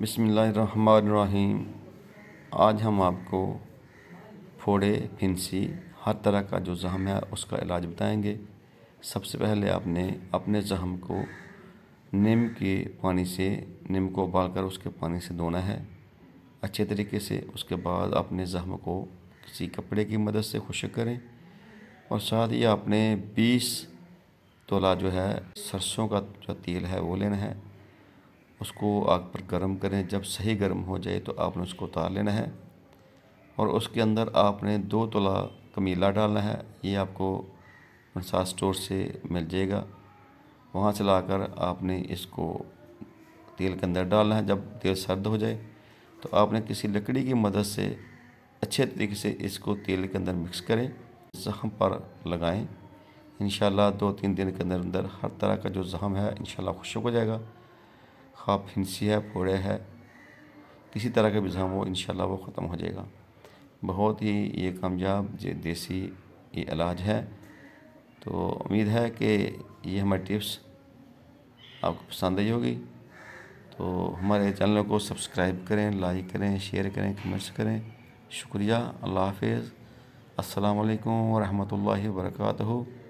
बिसमीम आज हम आपको फोड़े फिंसी हर तरह का जो जहम है उसका इलाज बताएंगे सबसे पहले आपने अपने जहम को नीम के पानी से नीम को उबाल कर उसके पानी से धोना है अच्छे तरीके से उसके बाद अपने जहम को किसी कपड़े की मदद से खुशक करें और साथ ही आपने बीस तोला जो है सरसों का जो तेल है वो लेना है उसको आग पर गर्म करें जब सही गर्म हो जाए तो आपने उसको उतार लेना है और उसके अंदर आपने दो तोला कमीला डालना है ये आपको मसाज स्टोर से मिल जाएगा वहाँ से लाकर आपने इसको तेल के अंदर डालना है जब तेल सर्द हो जाए तो आपने किसी लकड़ी की मदद से अच्छे तरीके से इसको तेल के अंदर मिक्स करें जख्म पर लगाएं इन दो तीन दिन के अंदर अंदर हर तरह का जो जख्म है इन खुशक हो जाएगा खाप हाँ, हिंसी है फोड़े है किसी तरह का भी वो इन इन वो ख़त्म हो जाएगा बहुत ही ये कामयाब ये देसी ये इलाज है तो उम्मीद है कि ये हमारे टिप्स आपको पसंद आई होगी तो हमारे चैनल को सब्सक्राइब करें लाइक करें शेयर करें कमेंट्स करें शुक्रिया अल्लाह हाफिज़ अल्लाम वरहमल वर्का